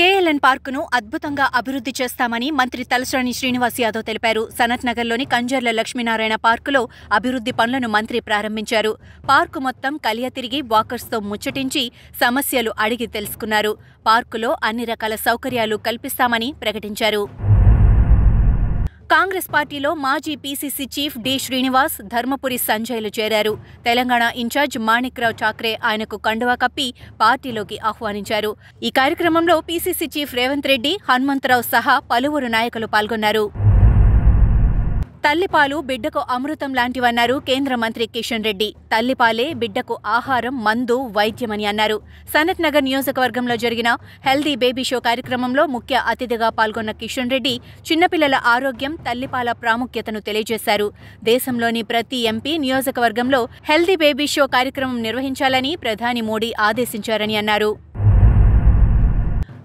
KLN పార్కును అద్భుతంగా అభివృద్ధి చేస్తామని మంత్రి తలసాని శ్రీనివాస్ యాదవ్ తెలిపారు సనత్ నగర్లోని కంజర్ల లక్ష్మీనారాయణ పార్కులో అభివృద్ధి పనులను మంత్రి ప్రారంభించారు పార్కు మొత్తం కలియ తిరిగి వాకర్స్తో ముచ్చటించి సమస్యలు అడిగి తెలుసుకున్నారు పార్కులో అన్ని రకాల సౌకర్యాలు కల్పిస్తామని ప్రకటించారు కాంగ్రెస్ పార్టీలో మాజీ PCC chief D Srinivas Dharmapuri సంజయ్లు చేరారు తెలంగాణ ఇన్ఛార్జ్ మాణిక్రావు చాక్రే ఆయనకు కండువా కప్పి పార్టీలోకి ఆహ్వానించారు ఈ కార్యక్రమంలో పీసీసీ చీఫ్ రేవంత్ రెడ్డి హనుమంతరావు సహా పలువురు నాయకులు పాల్గొన్నారు తల్లిపాలు బిడ్డకు అమృతం లాంటివన్నారు కేంద్ర మంత్రి కిషన్ రెడ్డి తల్లిపాలే బిడ్డకు ఆహారం మందు వైద్యమని అన్నారు సనత్ నగర్ నియోజకవర్గంలో జరిగిన హెల్దీ బేబీ షో కార్యక్రమంలో ముఖ్య అతిథిగా పాల్గొన్న కిషన్ రెడ్డి చిన్నపిల్లల ఆరోగ్యం తల్లిపాల ప్రాముఖ్యతను తెలియజేశారు దేశంలోని ప్రతి ఎంపీ నియోజకవర్గంలో హెల్దీ బేబీ షో కార్యక్రమం నిర్వహించాలని ప్రధాని మోడీ ఆదేశించారని అన్నారు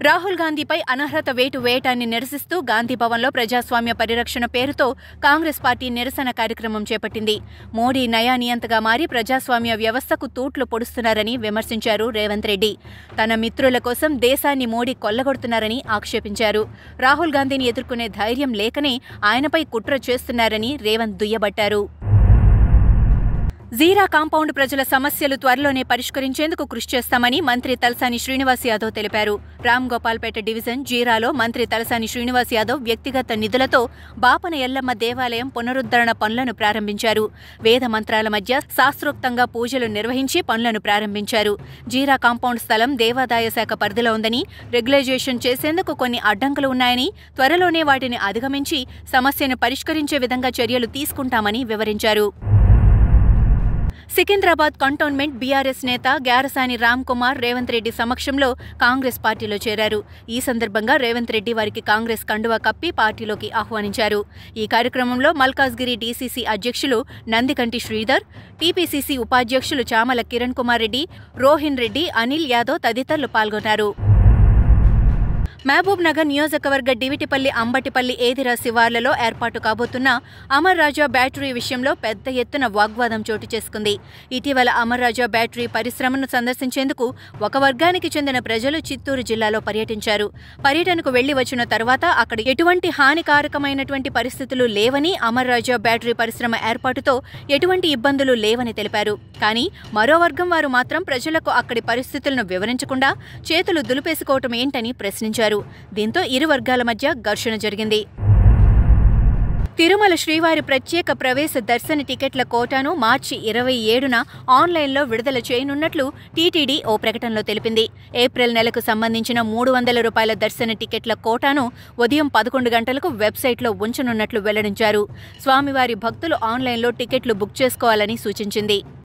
రాహుల్ గాంధీపై అనర్హత వేటు వేయటాన్ని నిరసిస్తూ గాంధీ భవన్లో ప్రజాస్వామ్య పరిరక్షణ పేరుతో కాంగ్రెస్ పార్టీ నిరసన కార్యక్రమం చేపట్టింది మోడీ నయానియంతగా మారి ప్రజాస్వామ్య వ్యవస్థకు తూట్లు పొడుస్తున్నారని విమర్శించారు రేవంత్ రెడ్డి తన మిత్రుల కోసం దేశాన్ని మోడీ కొల్లగొడుతున్నారని ఆక్షేపించారు రాహుల్ గాంధీని ఎదుర్కొనే ధైర్యం లేకనే ఆయనపై కుట్ర చేస్తున్నారని రేవంత్ దుయ్యబట్టారు జీరా కాంపౌండ్ ప్రజల సమస్యలు త్వరలోనే పరిష్కరించేందుకు కృషి చేస్తామని మంత్రి తలసాని శ్రీనివాస్ యాదవ్ తెలిపారు రామ్ గోపాల్పేట డివిజన్ జీరాలో మంత్రి తలసాని శ్రీనివాస్ యాదవ్ వ్యక్తిగత నిధులతో బాపన ఎల్లమ్మ దేవాలయం పునరుద్ధరణ పనులను ప్రారంభించారు వేద మంత్రాల మధ్య శాస్త్రోక్తంగా పూజలు నిర్వహించి పనులను ప్రారంభించారు జీరా కాంపౌండ్ స్థలం దేవాదాయ శాఖ పరిధిలో ఉందని రెగ్యులైజేషన్ చేసేందుకు కొన్ని అడ్డంకులు ఉన్నాయని త్వరలోనే వాటిని అధిగమించి సమస్యను పరిష్కరించే విధంగా చర్యలు తీసుకుంటామని వివరించారు సికింద్రాబాద్ కంటోన్మెంట్ బీఆర్ఎస్ నేత గ్యారసాని రామ్ కుమార్ రేవంత్ రెడ్డి సమక్షంలో కాంగ్రెస్ పార్టీలో చేరారు ఈ సందర్భంగా రేవంత్ రెడ్డి వారికి కాంగ్రెస్ కండువా కప్పి పార్టీలోకి ఆహ్వానించారు ఈ కార్యక్రమంలో మల్కాజ్గిరి డీసీసీ అధ్యక్షులు నందికంటి శ్రీధర్ టీపీసీసీ ఉపాధ్యక్షులు చామల కిరణ్ కుమార్ రెడ్డి రోహిన్ రెడ్డి అనిల్ యాదవ్ తదితరులు పాల్గొన్నారు మహబూబ్ నగర్ నియోజకవర్గ డివిటిపల్లి అంబటిపల్లి ఏదిరా శివార్లలో ఏర్పాటు కాబోతున్న అమర్ రాజా బ్యాటరీ విషయంలో పెద్ద ఎత్తున వాగ్వాదం చోటు చేసుకుంది ఇటీవల అమర్ రాజా బ్యాటరీ పరిశ్రమను సందర్శించేందుకు ఒక వర్గానికి చెందిన ప్రజలు చిత్తూరు జిల్లాలో పర్యటించారు పర్యటనకు వెళ్లి వచ్చిన తర్వాత అక్కడ ఎటువంటి హానికారకమైనటువంటి పరిస్థితులు లేవని అమర్ రాజా బ్యాటరీ పరిశ్రమ ఏర్పాటుతో ఎటువంటి ఇబ్బందులు లేవని తెలిపారు కానీ మరో వర్గం వారు మాత్రం ప్రజలకు అక్కడి పరిస్థితులను వివరించకుండా చేతులు దులిపేసుకోవటం ఏంటని ప్రశ్నించారు చేశారు దీంతో ఇరు వర్గాల మధ్య ఘర్షణ జరిగింది తిరుమల శ్రీవారి ప్రత్యేక ప్రవేశ దర్శన టికెట్ల కోటాను మార్చి ఇరవై ఏడున ఆన్లైన్లో విడుదల చేయనున్నట్లు టీటీడీ ఓ ప్రకటనలో తెలిపింది ఏప్రిల్ నెలకు సంబంధించిన మూడు వందల రూపాయల దర్శన టికెట్ల కోటాను ఉదయం పదకొండు గంటలకు వెబ్సైట్లో ఉంచనున్నట్లు వెల్లడించారు స్వామివారి భక్తులు ఆన్లైన్లో టికెట్లు బుక్ చేసుకోవాలని సూచించింది